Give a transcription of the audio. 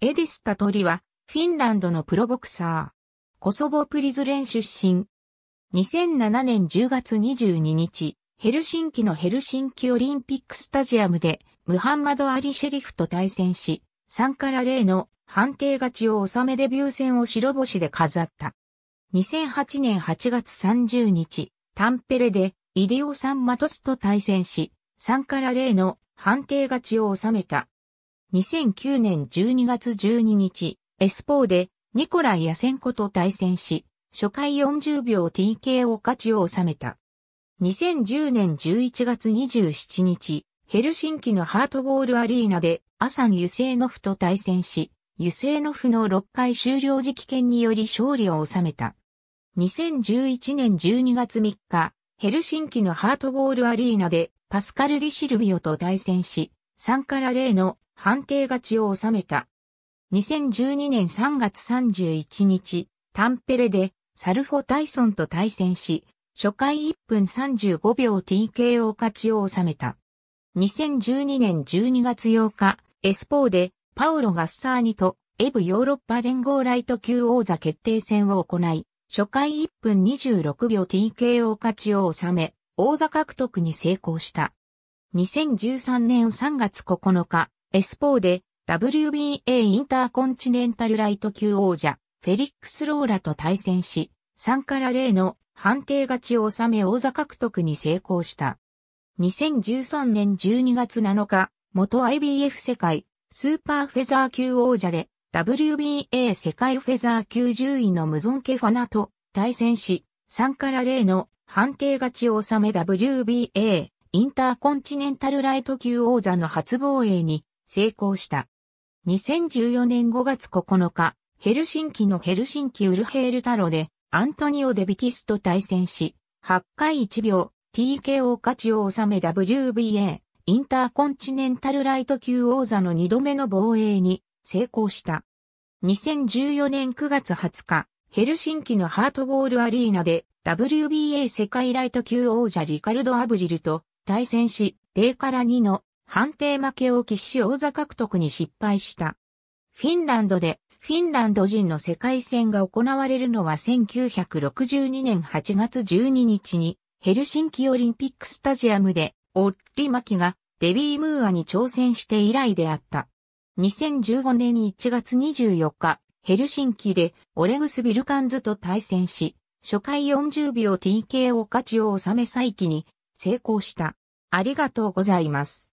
エディス・タトリは、フィンランドのプロボクサー。コソボ・プリズレン出身。2007年10月22日、ヘルシンキのヘルシンキオリンピックスタジアムで、ムハンマド・アリ・シェリフと対戦し、3から0の判定勝ちを収めデビュー戦を白星で飾った。2008年8月30日、タンペレでイデオ・サン・マトスと対戦し、3から0の判定勝ちを収めた。2009年12月12日、エスポーでニコライ・ヤセンコと対戦し、初回40秒 TKO 勝ちを収めた。2010年11月27日、ヘルシンキのハートボールアリーナでアサン・ユセーノフと対戦し、ユセーノフの6回終了時期権により勝利を収めた。2011年12月3日、ヘルシンキのハートボールアリーナでパスカル・リシルビオと対戦し、3から0の判定勝ちを収めた。2012年3月31日、タンペレでサルフォ・タイソンと対戦し、初回1分35秒 TKO 勝ちを収めた。2012年12月8日、エスポーでパオロ・ガッサーニとエブヨーロッパ連合ライト級王座決定戦を行い、初回1分26秒 TKO 勝ちを収め、王座獲得に成功した。2013年3月9日、エスポーで WBA インターコンチネンタルライト級王者、フェリックス・ローラと対戦し、3から0の判定勝ちを収め王座獲得に成功した。2013年12月7日、元 IBF 世界スーパーフェザー級王者で WBA 世界フェザー級10位のムゾンケファナと対戦し、3から0の判定勝ちを収め WBA インターコンチネンタルライト級王座の初防衛に成功した。2014年5月9日、ヘルシンキのヘルシンキウルヘールタロで、アントニオ・デビティスと対戦し、8回1秒、TKO 勝ちを収め WBA、インターコンチネンタルライト級王座の2度目の防衛に成功した。2014年9月20日、ヘルシンキのハートボールアリーナで WBA 世界ライト級王者リカルド・アブリルと対戦し、0から2の判定負けを喫し王座獲得に失敗した。フィンランドで、フィンランド人の世界戦が行われるのは1962年8月12日に、ヘルシンキオリンピックスタジアムで、オッリマキがデビー・ムーアに挑戦して以来であった。2015年1月24日、ヘルシンキでオレグス・ビルカンズと対戦し、初回40秒 TK を勝ちを収め再起に成功した。ありがとうございます。